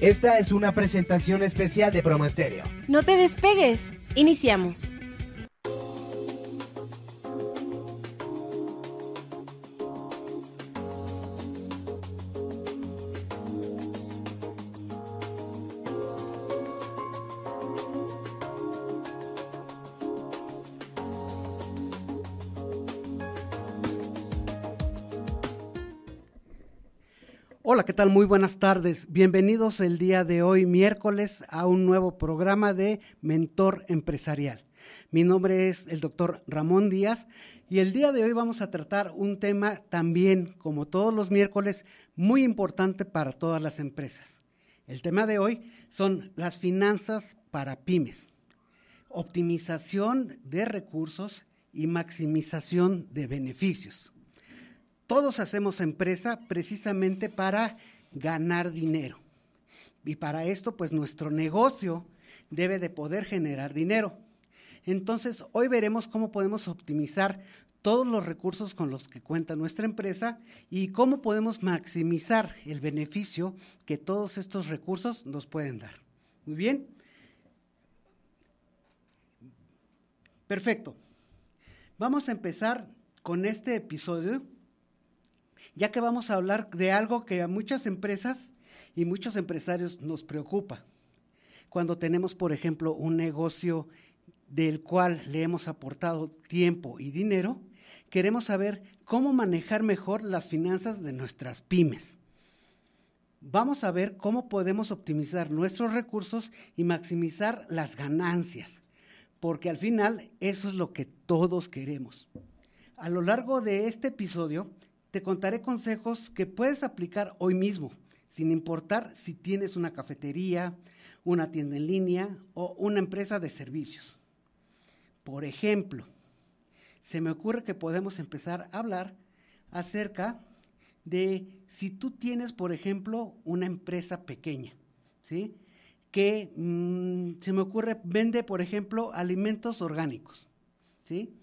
Esta es una presentación especial de Promo No te despegues, iniciamos. ¿qué tal? Muy buenas tardes. Bienvenidos el día de hoy, miércoles, a un nuevo programa de Mentor Empresarial. Mi nombre es el doctor Ramón Díaz y el día de hoy vamos a tratar un tema también, como todos los miércoles, muy importante para todas las empresas. El tema de hoy son las finanzas para pymes, optimización de recursos y maximización de beneficios. Todos hacemos empresa precisamente para ganar dinero. Y para esto, pues nuestro negocio debe de poder generar dinero. Entonces, hoy veremos cómo podemos optimizar todos los recursos con los que cuenta nuestra empresa y cómo podemos maximizar el beneficio que todos estos recursos nos pueden dar. Muy bien. Perfecto. Vamos a empezar con este episodio ya que vamos a hablar de algo que a muchas empresas y muchos empresarios nos preocupa. Cuando tenemos, por ejemplo, un negocio del cual le hemos aportado tiempo y dinero, queremos saber cómo manejar mejor las finanzas de nuestras pymes. Vamos a ver cómo podemos optimizar nuestros recursos y maximizar las ganancias, porque al final eso es lo que todos queremos. A lo largo de este episodio te contaré consejos que puedes aplicar hoy mismo, sin importar si tienes una cafetería, una tienda en línea o una empresa de servicios. Por ejemplo, se me ocurre que podemos empezar a hablar acerca de si tú tienes, por ejemplo, una empresa pequeña, ¿sí? Que mm, se me ocurre vende, por ejemplo, alimentos orgánicos, ¿sí?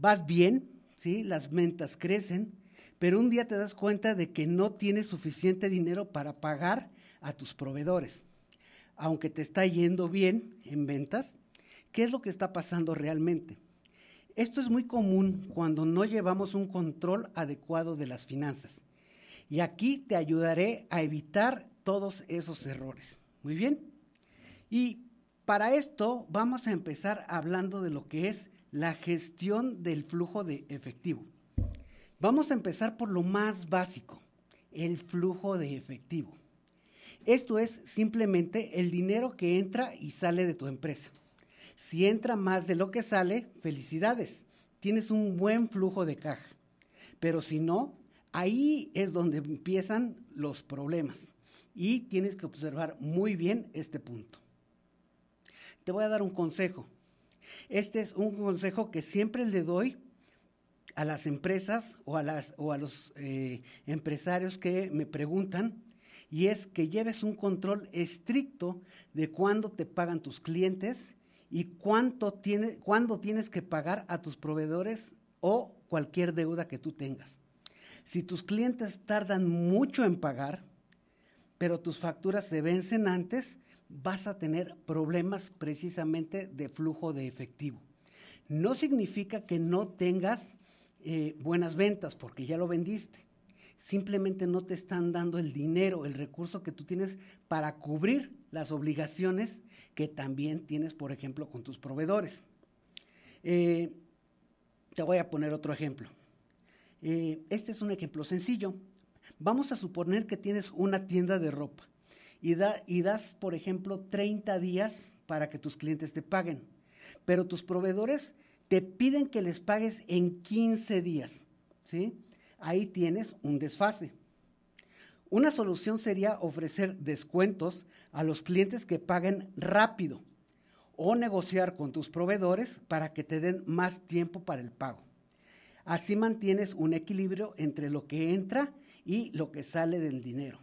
Vas bien, ¿sí? Las ventas crecen, pero un día te das cuenta de que no tienes suficiente dinero para pagar a tus proveedores. Aunque te está yendo bien en ventas, ¿qué es lo que está pasando realmente? Esto es muy común cuando no llevamos un control adecuado de las finanzas. Y aquí te ayudaré a evitar todos esos errores. Muy bien. Y para esto vamos a empezar hablando de lo que es la gestión del flujo de efectivo. Vamos a empezar por lo más básico, el flujo de efectivo. Esto es simplemente el dinero que entra y sale de tu empresa. Si entra más de lo que sale, felicidades, tienes un buen flujo de caja. Pero si no, ahí es donde empiezan los problemas y tienes que observar muy bien este punto. Te voy a dar un consejo. Este es un consejo que siempre le doy a las empresas o a, las, o los eh, empresarios que me preguntan y es que lleves un control estricto de cuándo te pagan tus clientes y cuánto tiene, cuándo tienes que pagar a tus proveedores o cualquier deuda que tú tengas. Si tus clientes tardan mucho en pagar, pero tus facturas se vencen antes, vas a tener problemas precisamente de flujo de efectivo. No significa que no tengas eh, buenas ventas porque ya lo vendiste. Simplemente no te están dando el dinero, el recurso que tú tienes para cubrir las obligaciones que también tienes, por ejemplo, con tus proveedores. Eh, te voy a poner otro ejemplo. Eh, este es un ejemplo sencillo. Vamos a suponer que tienes una tienda de ropa y, y das, por ejemplo, 30 días para que tus clientes te paguen, pero tus proveedores te piden que les pagues en 15 días, ¿sí? Ahí tienes un desfase. Una solución sería ofrecer descuentos a los clientes que paguen rápido o negociar con tus proveedores para que te den más tiempo para el pago. Así mantienes un equilibrio entre lo que entra y lo que sale del dinero.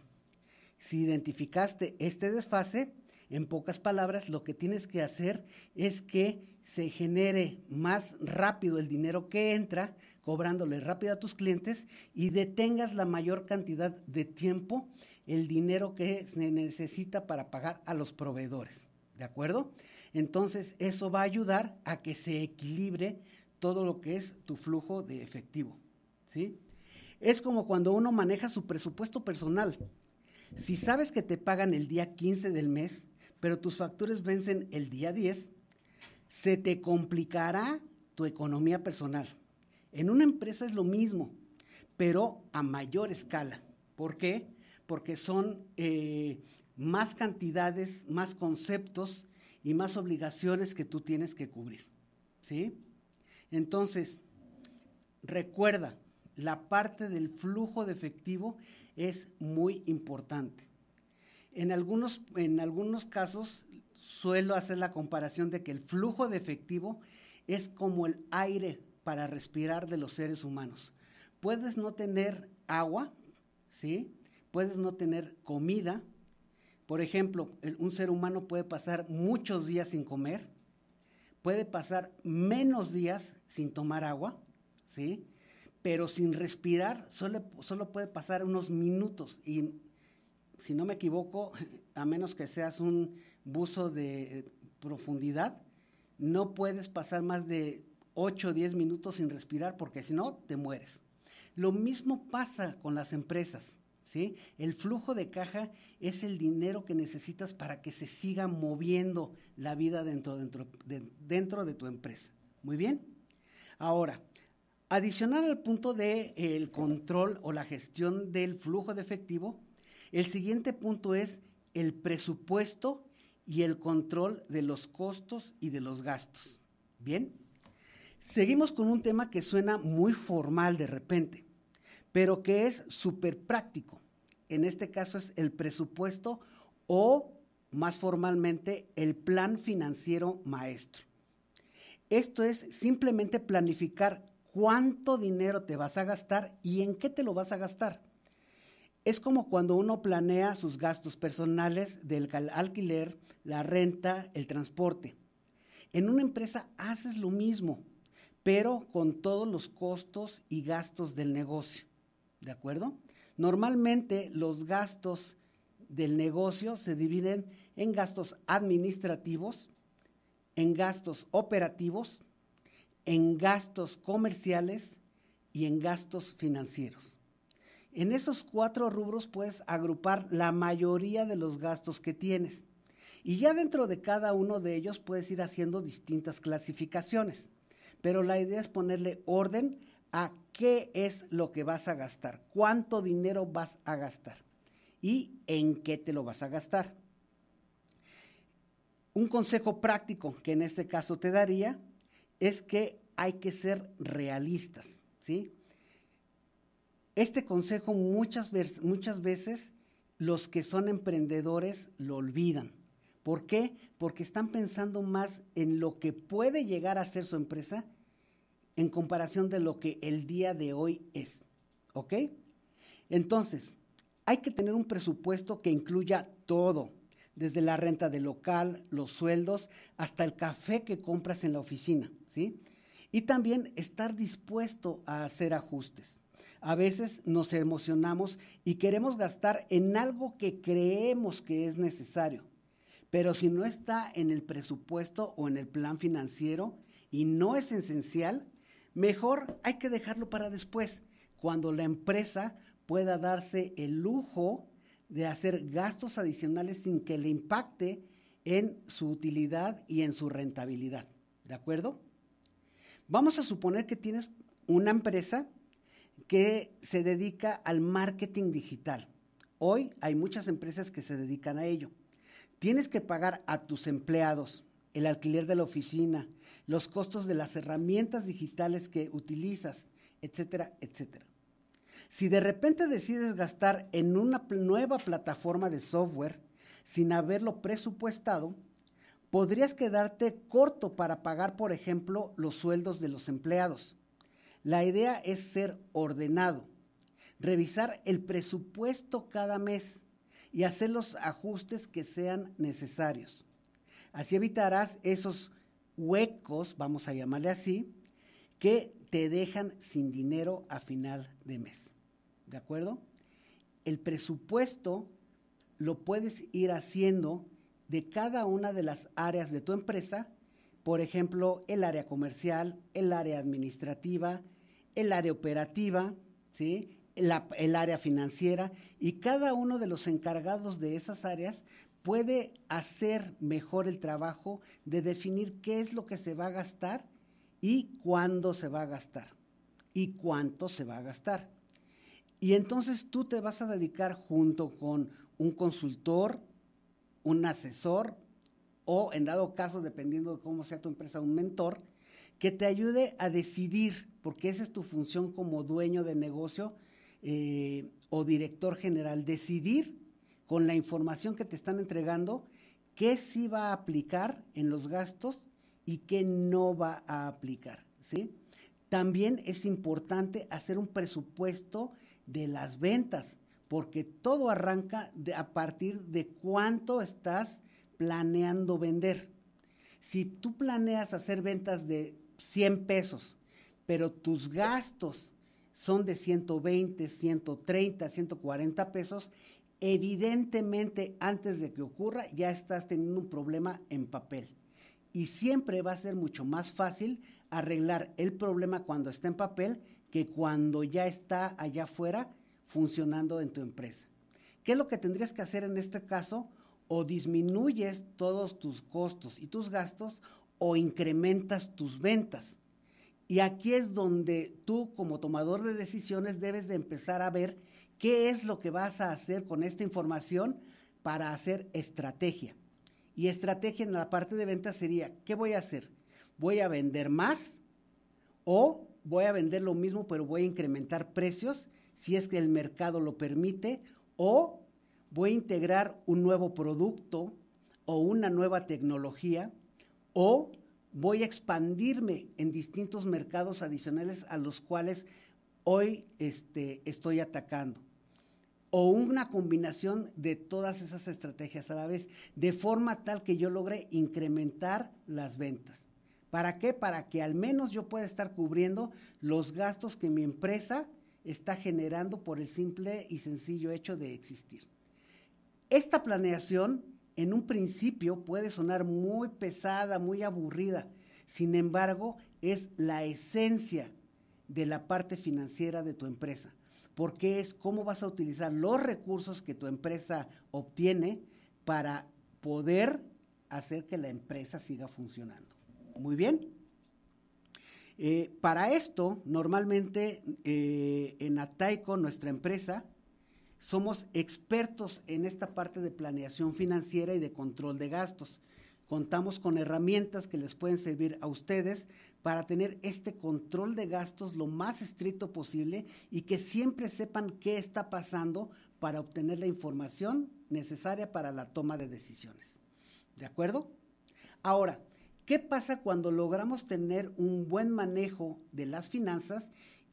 Si identificaste este desfase, en pocas palabras, lo que tienes que hacer es que se genere más rápido el dinero que entra, cobrándole rápido a tus clientes y detengas la mayor cantidad de tiempo el dinero que se necesita para pagar a los proveedores. ¿De acuerdo? Entonces, eso va a ayudar a que se equilibre todo lo que es tu flujo de efectivo. ¿Sí? Es como cuando uno maneja su presupuesto personal. Si sabes que te pagan el día 15 del mes, pero tus facturas vencen el día 10, se te complicará tu economía personal. En una empresa es lo mismo, pero a mayor escala. ¿Por qué? Porque son eh, más cantidades, más conceptos y más obligaciones que tú tienes que cubrir. ¿Sí? Entonces, recuerda, la parte del flujo de efectivo es muy importante. En algunos, en algunos casos suelo hacer la comparación de que el flujo de efectivo es como el aire para respirar de los seres humanos. Puedes no tener agua, ¿sí? Puedes no tener comida. Por ejemplo, un ser humano puede pasar muchos días sin comer, puede pasar menos días sin tomar agua, ¿sí? Pero sin respirar solo, solo puede pasar unos minutos y si no me equivoco, a menos que seas un buzo de eh, profundidad, no puedes pasar más de 8 o 10 minutos sin respirar porque si no, te mueres. Lo mismo pasa con las empresas. ¿Sí? El flujo de caja es el dinero que necesitas para que se siga moviendo la vida dentro, dentro, de, dentro de tu empresa. Muy bien. Ahora, adicional al punto del de, eh, control o la gestión del flujo de efectivo, el siguiente punto es el presupuesto y el control de los costos y de los gastos. Bien, seguimos con un tema que suena muy formal de repente, pero que es súper práctico. En este caso es el presupuesto o, más formalmente, el plan financiero maestro. Esto es simplemente planificar cuánto dinero te vas a gastar y en qué te lo vas a gastar. Es como cuando uno planea sus gastos personales del alquiler, la renta, el transporte. En una empresa haces lo mismo, pero con todos los costos y gastos del negocio. ¿De acuerdo? Normalmente los gastos del negocio se dividen en gastos administrativos, en gastos operativos, en gastos comerciales y en gastos financieros. En esos cuatro rubros puedes agrupar la mayoría de los gastos que tienes. Y ya dentro de cada uno de ellos puedes ir haciendo distintas clasificaciones. Pero la idea es ponerle orden a qué es lo que vas a gastar, cuánto dinero vas a gastar y en qué te lo vas a gastar. Un consejo práctico que en este caso te daría es que hay que ser realistas, ¿sí? Este consejo muchas, muchas veces los que son emprendedores lo olvidan. ¿Por qué? Porque están pensando más en lo que puede llegar a ser su empresa en comparación de lo que el día de hoy es. ¿Ok? Entonces, hay que tener un presupuesto que incluya todo, desde la renta del local, los sueldos, hasta el café que compras en la oficina, ¿sí? Y también estar dispuesto a hacer ajustes a veces nos emocionamos y queremos gastar en algo que creemos que es necesario. Pero si no está en el presupuesto o en el plan financiero y no es esencial, mejor hay que dejarlo para después, cuando la empresa pueda darse el lujo de hacer gastos adicionales sin que le impacte en su utilidad y en su rentabilidad. ¿De acuerdo? Vamos a suponer que tienes una empresa que se dedica al marketing digital. Hoy hay muchas empresas que se dedican a ello. Tienes que pagar a tus empleados el alquiler de la oficina, los costos de las herramientas digitales que utilizas, etcétera, etcétera. Si de repente decides gastar en una nueva plataforma de software sin haberlo presupuestado, podrías quedarte corto para pagar, por ejemplo, los sueldos de los empleados. La idea es ser ordenado, revisar el presupuesto cada mes y hacer los ajustes que sean necesarios. Así evitarás esos huecos, vamos a llamarle así, que te dejan sin dinero a final de mes. ¿De acuerdo? El presupuesto lo puedes ir haciendo de cada una de las áreas de tu empresa, por ejemplo, el área comercial, el área administrativa, el área operativa, ¿sí? el área financiera y cada uno de los encargados de esas áreas puede hacer mejor el trabajo de definir qué es lo que se va a gastar y cuándo se va a gastar y cuánto se va a gastar. Y entonces tú te vas a dedicar junto con un consultor, un asesor o en dado caso, dependiendo de cómo sea tu empresa, un mentor, que te ayude a decidir, porque esa es tu función como dueño de negocio eh, o director general, decidir con la información que te están entregando qué sí va a aplicar en los gastos y qué no va a aplicar, ¿sí? También es importante hacer un presupuesto de las ventas, porque todo arranca a partir de cuánto estás planeando vender. Si tú planeas hacer ventas de 100 pesos, pero tus gastos son de 120, 130, 140 pesos, evidentemente antes de que ocurra ya estás teniendo un problema en papel. Y siempre va a ser mucho más fácil arreglar el problema cuando está en papel que cuando ya está allá afuera funcionando en tu empresa. ¿Qué es lo que tendrías que hacer en este caso? O disminuyes todos tus costos y tus gastos o incrementas tus ventas. Y aquí es donde tú como tomador de decisiones debes de empezar a ver qué es lo que vas a hacer con esta información para hacer estrategia. Y estrategia en la parte de ventas sería, ¿qué voy a hacer? ¿Voy a vender más o voy a vender lo mismo pero voy a incrementar precios si es que el mercado lo permite? ¿O voy a integrar un nuevo producto o una nueva tecnología? o voy a expandirme en distintos mercados adicionales a los cuales hoy este, estoy atacando. O una combinación de todas esas estrategias a la vez, de forma tal que yo logre incrementar las ventas. ¿Para qué? Para que al menos yo pueda estar cubriendo los gastos que mi empresa está generando por el simple y sencillo hecho de existir. Esta planeación en un principio puede sonar muy pesada, muy aburrida. Sin embargo, es la esencia de la parte financiera de tu empresa, porque es cómo vas a utilizar los recursos que tu empresa obtiene para poder hacer que la empresa siga funcionando. Muy bien. Eh, para esto, normalmente eh, en Ataico, nuestra empresa, somos expertos en esta parte de planeación financiera y de control de gastos. Contamos con herramientas que les pueden servir a ustedes para tener este control de gastos lo más estricto posible y que siempre sepan qué está pasando para obtener la información necesaria para la toma de decisiones. ¿De acuerdo? Ahora, ¿qué pasa cuando logramos tener un buen manejo de las finanzas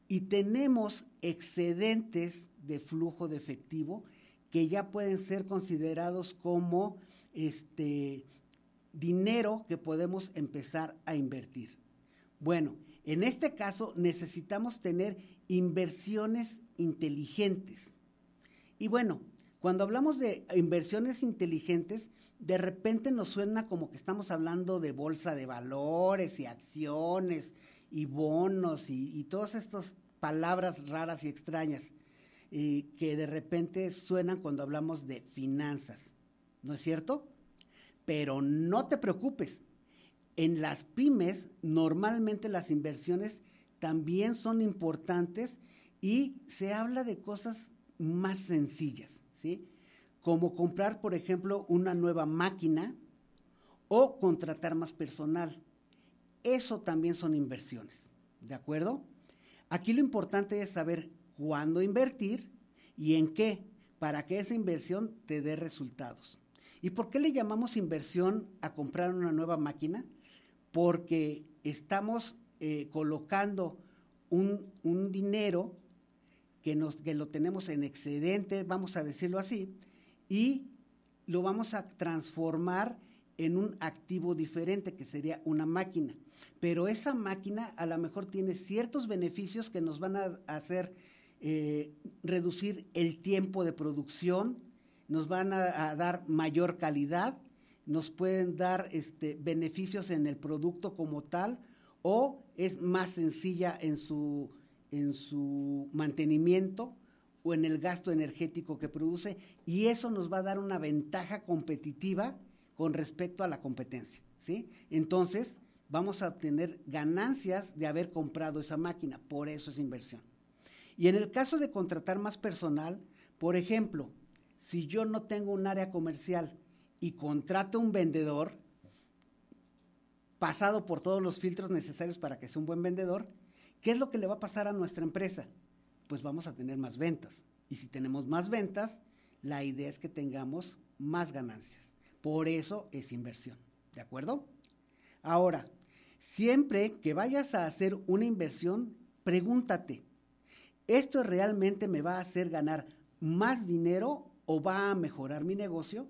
y tenemos excedentes de flujo de efectivo que ya pueden ser considerados como este dinero que podemos empezar a invertir. Bueno, en este caso necesitamos tener inversiones inteligentes. Y bueno, cuando hablamos de inversiones inteligentes, de repente nos suena como que estamos hablando de bolsa de valores y acciones y bonos y, y todas estas palabras raras y extrañas que de repente suenan cuando hablamos de finanzas, ¿no es cierto? Pero no te preocupes, en las pymes normalmente las inversiones también son importantes y se habla de cosas más sencillas, ¿sí? Como comprar, por ejemplo, una nueva máquina o contratar más personal. Eso también son inversiones, ¿de acuerdo? Aquí lo importante es saber cuándo invertir y en qué, para que esa inversión te dé resultados. ¿Y por qué le llamamos inversión a comprar una nueva máquina? Porque estamos eh, colocando un, dinero que, nos, que lo tenemos en excedente, vamos a decirlo así, y lo vamos a transformar en un activo diferente, que sería una máquina. Pero esa máquina a lo mejor tiene ciertos beneficios que nos van a hacer eh, reducir el tiempo de producción, nos van a, dar mayor calidad, nos pueden dar este, beneficios en el producto como tal o es más sencilla en su, en su mantenimiento o en el gasto energético que produce y eso nos va a dar una ventaja competitiva con respecto a la competencia, ¿sí? Entonces, vamos a obtener ganancias de haber comprado esa máquina, por eso es inversión. Y en el caso de contratar más personal, por ejemplo, si yo no tengo un área comercial y contrato un vendedor, pasado por todos los filtros necesarios para que sea un buen vendedor, ¿qué es lo que le va a pasar a nuestra empresa? Pues vamos a tener más ventas. Y si tenemos más ventas, la idea es que tengamos más ganancias. Por eso es inversión. ¿De acuerdo? Ahora, siempre que vayas a hacer una inversión, pregúntate, ¿esto realmente me va a hacer ganar más dinero o va a mejorar mi negocio?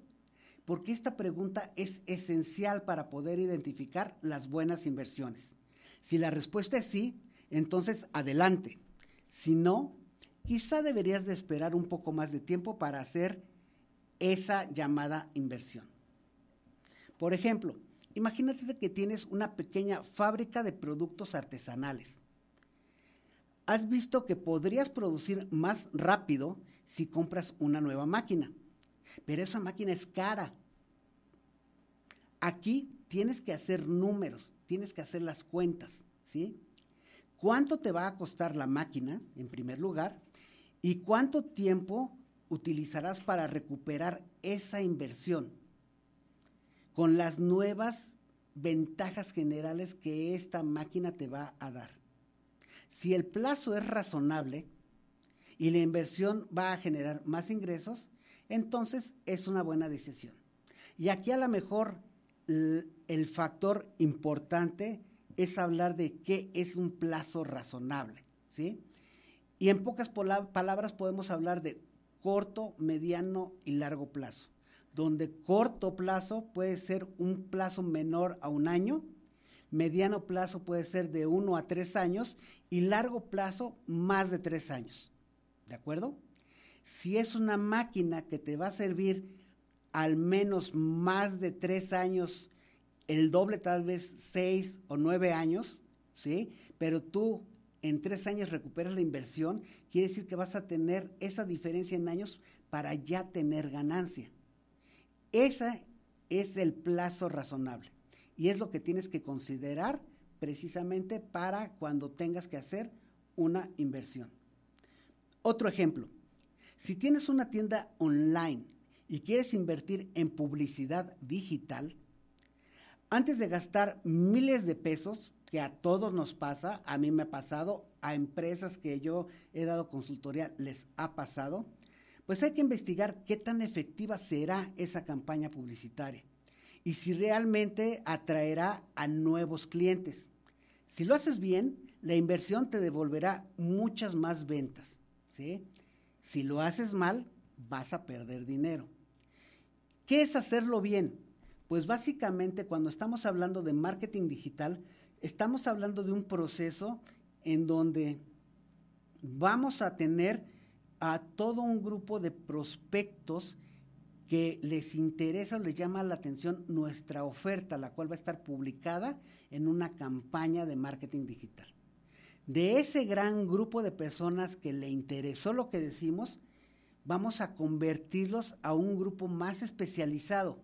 Porque esta pregunta es esencial para poder identificar las buenas inversiones. Si la respuesta es sí, entonces adelante. Si no, quizá deberías de esperar un poco más de tiempo para hacer esa llamada inversión. Por ejemplo, imagínate que tienes una pequeña fábrica de productos artesanales has visto que podrías producir más rápido si compras una nueva máquina, pero esa máquina es cara. Aquí tienes que hacer números, tienes que hacer las cuentas, ¿sí? ¿Cuánto te va a costar la máquina, en primer lugar? ¿Y cuánto tiempo utilizarás para recuperar esa inversión? Con las nuevas ventajas generales que esta máquina te va a dar. Si el plazo es razonable y la inversión va a generar más ingresos, entonces es una buena decisión. Y aquí a lo mejor el factor importante es hablar de qué es un plazo razonable, ¿sí? Y en pocas palabras podemos hablar de corto, mediano y largo plazo, donde corto plazo puede ser un plazo menor a un año, mediano plazo puede ser de uno a tres años y largo plazo más de tres años. ¿De acuerdo? Si es una máquina que te va a servir al menos más de tres años, el doble tal vez seis o nueve años, ¿sí? Pero tú en tres años recuperas la inversión, quiere decir que vas a tener esa diferencia en años para ya tener ganancia. Ese es el plazo razonable. Y es lo que tienes que considerar precisamente para cuando tengas que hacer una inversión. Otro ejemplo, si tienes una tienda online y quieres invertir en publicidad digital, antes de gastar miles de pesos, que a todos nos pasa, a mí me ha pasado, a empresas que yo he dado consultoría les ha pasado, pues hay que investigar qué tan efectiva será esa campaña publicitaria y si realmente atraerá a nuevos clientes. Si lo haces bien, la inversión te devolverá muchas más ventas. Si lo haces mal, vas a perder dinero. ¿Qué es hacerlo bien? Pues básicamente cuando estamos hablando de marketing digital, estamos hablando de un proceso en donde vamos a tener a todo un grupo de prospectos que les interesa o les llama la atención nuestra oferta, la cual va a estar publicada en una campaña de marketing digital. De ese gran grupo de personas que le interesó lo que decimos, vamos a convertirlos a un grupo más especializado,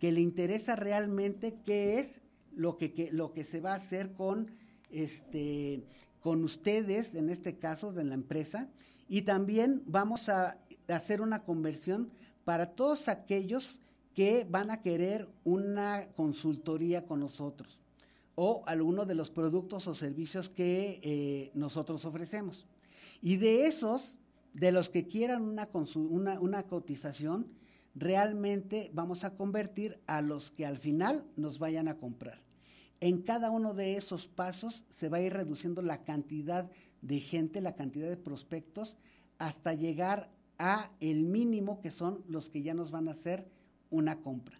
que le interesa realmente qué es lo que, lo que se va a hacer con, este, con ustedes, en este caso de la empresa, y también vamos a hacer una conversión para todos aquellos que van a querer una consultoría con nosotros o alguno de los productos o servicios que eh, nosotros ofrecemos. Y de esos, de los que quieran una, cotización, realmente vamos a convertir a los que al final nos vayan a comprar. En cada uno de esos pasos se va a ir reduciendo la cantidad de gente, la cantidad de prospectos, hasta llegar a el mínimo que son los que ya nos van a hacer una compra.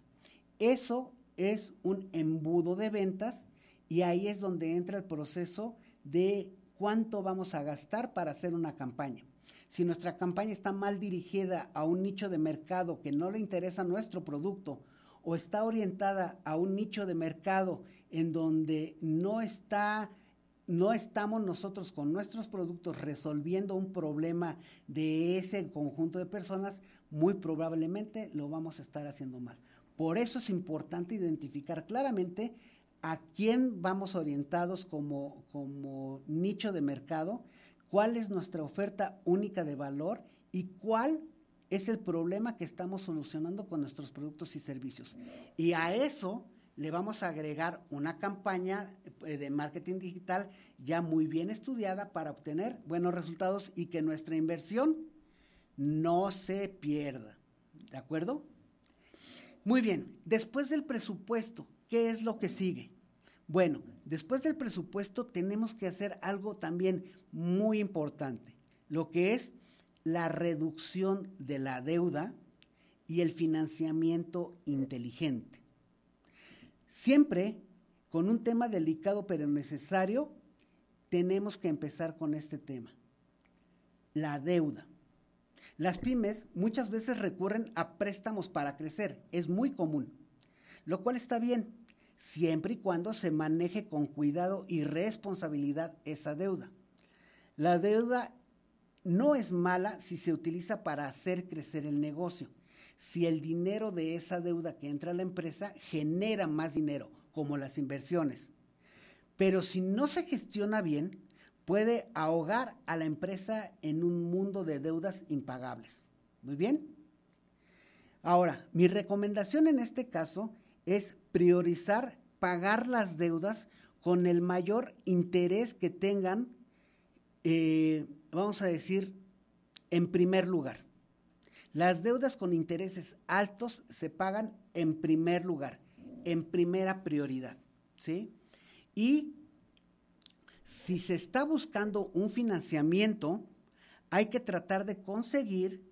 Eso es un embudo de ventas y ahí es donde entra el proceso de cuánto vamos a gastar para hacer una campaña. Si nuestra campaña está mal dirigida a un nicho de mercado que no le interesa nuestro producto o está orientada a un nicho de mercado en donde no está no estamos nosotros con nuestros productos resolviendo un problema de ese conjunto de personas, muy probablemente lo vamos a estar haciendo mal. Por eso es importante identificar claramente a quién vamos orientados como, nicho de mercado, cuál es nuestra oferta única de valor y cuál es el problema que estamos solucionando con nuestros productos y servicios. Y a eso le vamos a agregar una campaña eh, de marketing digital ya muy bien estudiada para obtener buenos resultados y que nuestra inversión no se pierda. ¿De acuerdo? Muy bien, después del presupuesto, ¿qué es lo que sigue? Bueno, después del presupuesto tenemos que hacer algo también muy importante, lo que es la reducción de la deuda y el financiamiento inteligente. Siempre con un tema delicado pero necesario, tenemos que empezar con este tema, la deuda. Las pymes muchas veces recurren a préstamos para crecer, es muy común, lo cual está bien, siempre y cuando se maneje con cuidado y responsabilidad esa deuda. La deuda no es mala si se utiliza para hacer crecer el negocio si el dinero de esa deuda que entra a la empresa genera más dinero, como las inversiones. Pero si no se gestiona bien, puede ahogar a la empresa en un mundo de deudas impagables. Muy bien. Ahora, mi recomendación en este caso es priorizar pagar las deudas con el mayor interés que tengan, eh, vamos a decir, en primer lugar. Las deudas con intereses altos se pagan en primer lugar, en primera prioridad, ¿sí? Y si se está buscando un financiamiento, hay que tratar de conseguir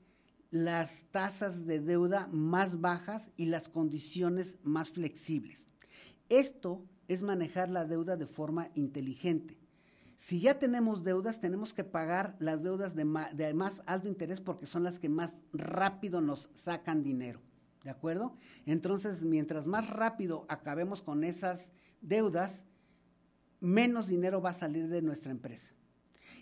las tasas de deuda más bajas y las condiciones más flexibles. Esto es manejar la deuda de forma inteligente. Si ya tenemos deudas, tenemos que pagar las deudas de, más alto interés porque son las que más rápido nos sacan dinero. ¿De acuerdo? Entonces, mientras más rápido acabemos con esas deudas, menos dinero va a salir de nuestra empresa.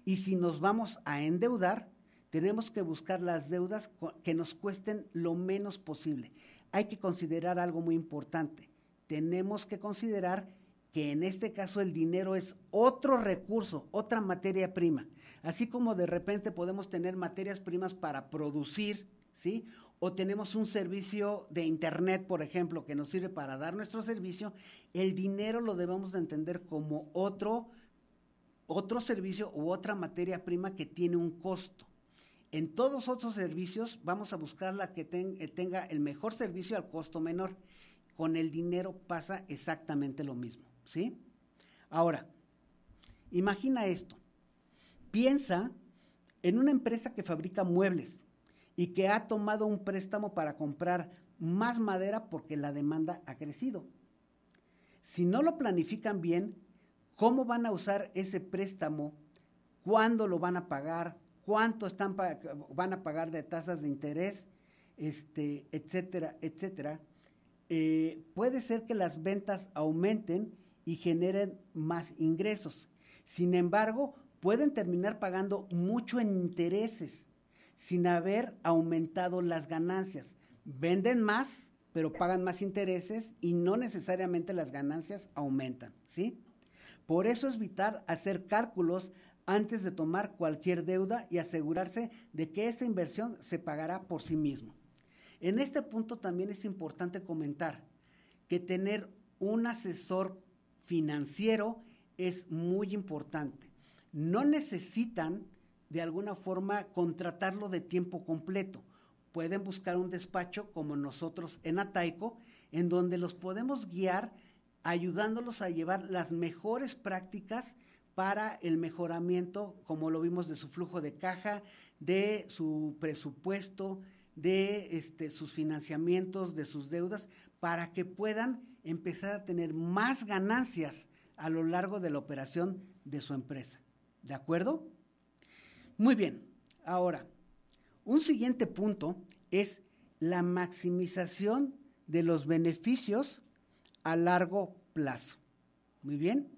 Y si nos vamos a endeudar, tenemos que buscar las deudas que nos cuesten lo menos posible. Hay que considerar algo muy importante. Tenemos que considerar que en este caso el dinero es otro recurso, otra materia prima. Así como de repente podemos tener materias primas para producir, ¿sí? O tenemos un servicio de Internet, por ejemplo, que nos sirve para dar nuestro servicio, el dinero lo debemos de entender como otro, otro servicio u otra materia prima que tiene un costo. En todos otros servicios vamos a buscar la que eh, tenga el mejor servicio al costo menor. Con el dinero pasa exactamente lo mismo. ¿sí? Ahora, imagina esto. Piensa en una empresa que fabrica muebles y que ha tomado un préstamo para comprar más madera porque la demanda ha crecido. Si no lo planifican bien, ¿cómo van a usar ese préstamo? ¿Cuándo lo van a pagar? ¿Cuánto están van a pagar de tasas de interés? Este, etcétera, etcétera. Eh, puede ser que las ventas aumenten y generen más ingresos. Sin embargo, pueden terminar pagando mucho en intereses sin haber aumentado las ganancias. Venden más, pero pagan más intereses y no necesariamente las ganancias aumentan, ¿sí? Por eso es vital hacer cálculos antes de tomar cualquier deuda y asegurarse de que esa inversión se pagará por sí mismo. En este punto también es importante comentar que tener un asesor financiero es muy importante. No necesitan de alguna forma contratarlo de tiempo completo. Pueden buscar un despacho como nosotros en Ataico, en donde los podemos guiar ayudándolos a llevar las mejores prácticas para el mejoramiento, como lo vimos, de su flujo de caja, de su presupuesto, de este, sus financiamientos, de sus deudas, para que puedan empezar a tener más ganancias a lo largo de la operación de su empresa. ¿De acuerdo? Muy bien. Ahora, un siguiente punto es la maximización de los beneficios a largo plazo. Muy bien.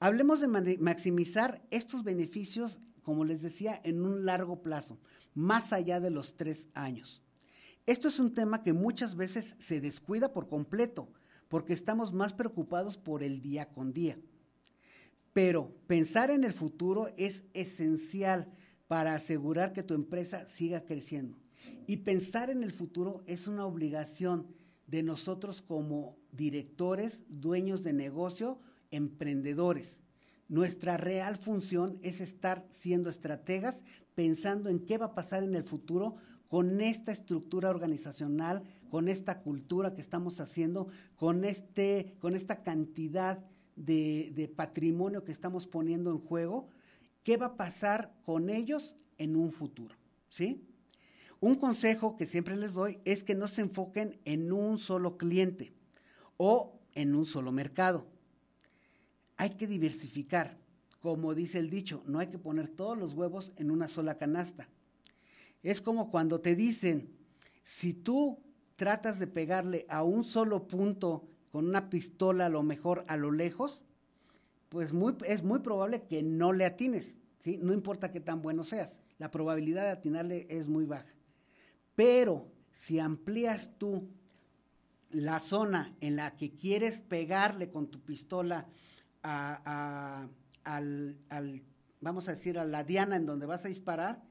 Hablemos de maximizar estos beneficios, como les decía, en un largo plazo, más allá de los tres años. Esto es un tema que muchas veces se descuida por completo porque estamos más preocupados por el día con día. Pero pensar en el futuro es esencial para asegurar que tu empresa siga creciendo. Y pensar en el futuro es una obligación de nosotros como directores, dueños de negocio, emprendedores. Nuestra real función es estar siendo estrategas, pensando en qué va a pasar en el futuro con esta estructura organizacional con esta cultura que estamos haciendo, con, este, con esta cantidad de, de patrimonio que estamos poniendo en juego, qué va a pasar con ellos en un futuro, ¿sí? Un consejo que siempre les doy es que no se enfoquen en un solo cliente o en un solo mercado. Hay que diversificar, como dice el dicho, no hay que poner todos los huevos en una sola canasta. Es como cuando te dicen, si tú tratas de pegarle a un solo punto con una pistola a lo mejor a lo lejos, pues es muy probable que no le atines, No importa qué tan bueno seas, la probabilidad de atinarle es muy baja. Pero si amplías tú la zona en la que quieres pegarle con tu pistola vamos a decir, a la diana en donde vas a disparar,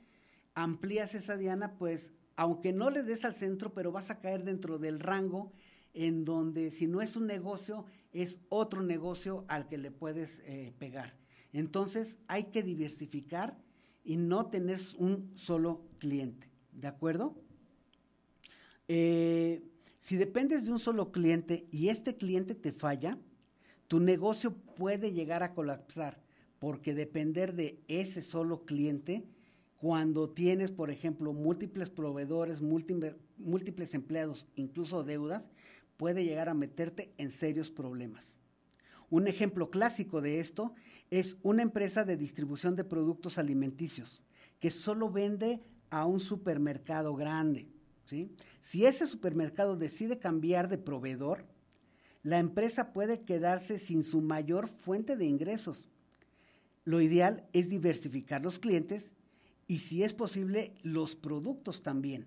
amplías esa diana, pues aunque no le des al centro, pero vas a caer dentro del rango en donde si no es un negocio, es otro negocio al que le puedes eh, pegar. Entonces hay que diversificar y no tener un solo cliente, ¿de acuerdo? Eh, si dependes de un solo cliente y este cliente te falla, tu negocio puede llegar a colapsar, porque depender de ese solo cliente cuando tienes, por ejemplo, múltiples proveedores, múltiples empleados, incluso deudas, puede llegar a meterte en serios problemas. Un ejemplo clásico de esto es una empresa de distribución de productos alimenticios que solo vende a un supermercado grande. Si ese supermercado decide cambiar de proveedor, la empresa puede quedarse sin su mayor fuente de ingresos. Lo ideal es diversificar los clientes y si es posible los productos también,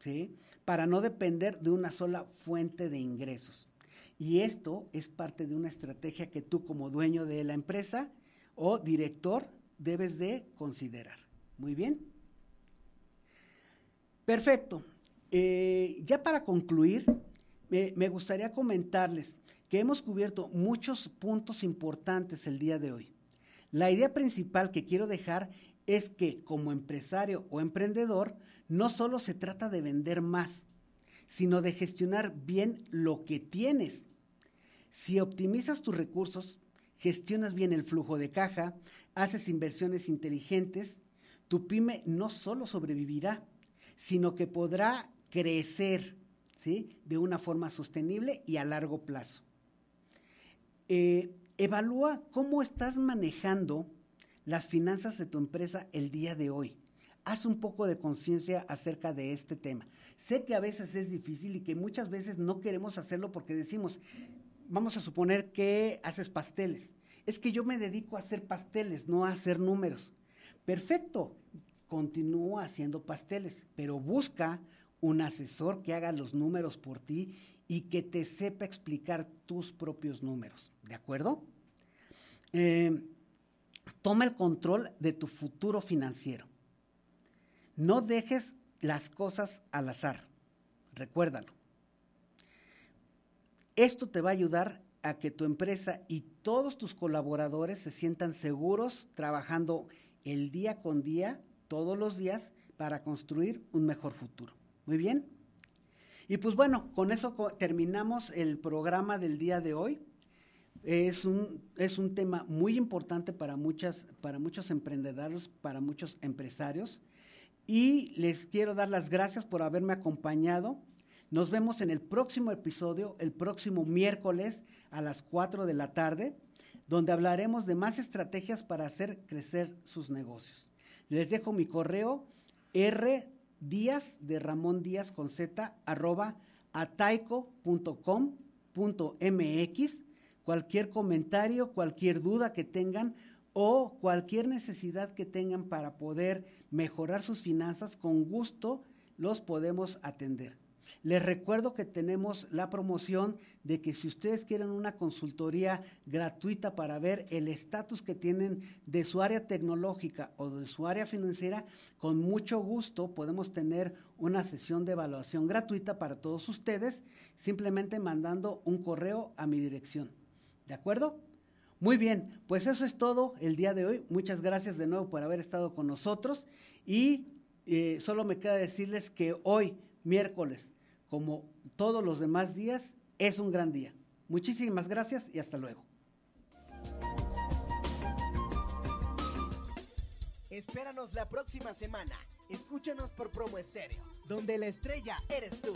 ¿sí? Para no depender de una sola fuente de ingresos. Y esto es parte de una estrategia que tú como dueño de la empresa o director debes de considerar. Muy bien. Perfecto. Eh, ya para concluir, me gustaría comentarles que hemos cubierto muchos puntos importantes el día de hoy. La idea principal que quiero dejar es que como empresario o emprendedor, no solo se trata de vender más, sino de gestionar bien lo que tienes. Si optimizas tus recursos, gestionas bien el flujo de caja, haces inversiones inteligentes, tu pyme no solo sobrevivirá, sino que podrá crecer ¿sí? de una forma sostenible y a largo plazo. Eh, evalúa cómo estás manejando las finanzas de tu empresa el día de hoy. Haz un poco de conciencia acerca de este tema. Sé que a veces es difícil y que muchas veces no queremos hacerlo porque decimos, vamos a suponer que haces pasteles. Es que yo me dedico a hacer pasteles, no a hacer números. Perfecto, continúa haciendo pasteles, pero busca un asesor que haga los números por ti y que te sepa explicar tus propios números, ¿de acuerdo? Eh, toma el control de tu futuro financiero. No dejes las cosas al azar, recuérdalo. Esto te va a ayudar a que tu empresa y todos tus colaboradores se sientan seguros trabajando el día con día, todos los días, para construir un mejor futuro. Muy bien. Y pues bueno, con eso terminamos el programa del día de hoy. Es un, es un tema muy importante para, muchas, para muchos emprendedores, para muchos empresarios. Y les quiero dar las gracias por haberme acompañado. Nos vemos en el próximo episodio, el próximo miércoles a las 4 de la tarde, donde hablaremos de más estrategias para hacer crecer sus negocios. Les dejo mi correo r díaz de Ramón Díaz con z arroba ataico.com.mx cualquier comentario, cualquier duda que tengan o cualquier necesidad que tengan para poder mejorar sus finanzas, con gusto los podemos atender. Les recuerdo que tenemos la promoción de que si ustedes quieren una consultoría gratuita para ver el estatus que tienen de su área tecnológica o de su área financiera, con mucho gusto podemos tener una sesión de evaluación gratuita para todos ustedes, simplemente mandando un correo a mi dirección ¿De acuerdo? Muy bien, pues eso es todo el día de hoy. Muchas gracias de nuevo por haber estado con nosotros y eh, solo me queda decirles que hoy, miércoles, como todos los demás días, es un gran día. Muchísimas gracias y hasta luego. Espéranos la próxima semana. Escúchanos por Promo Estéreo, donde la estrella eres tú.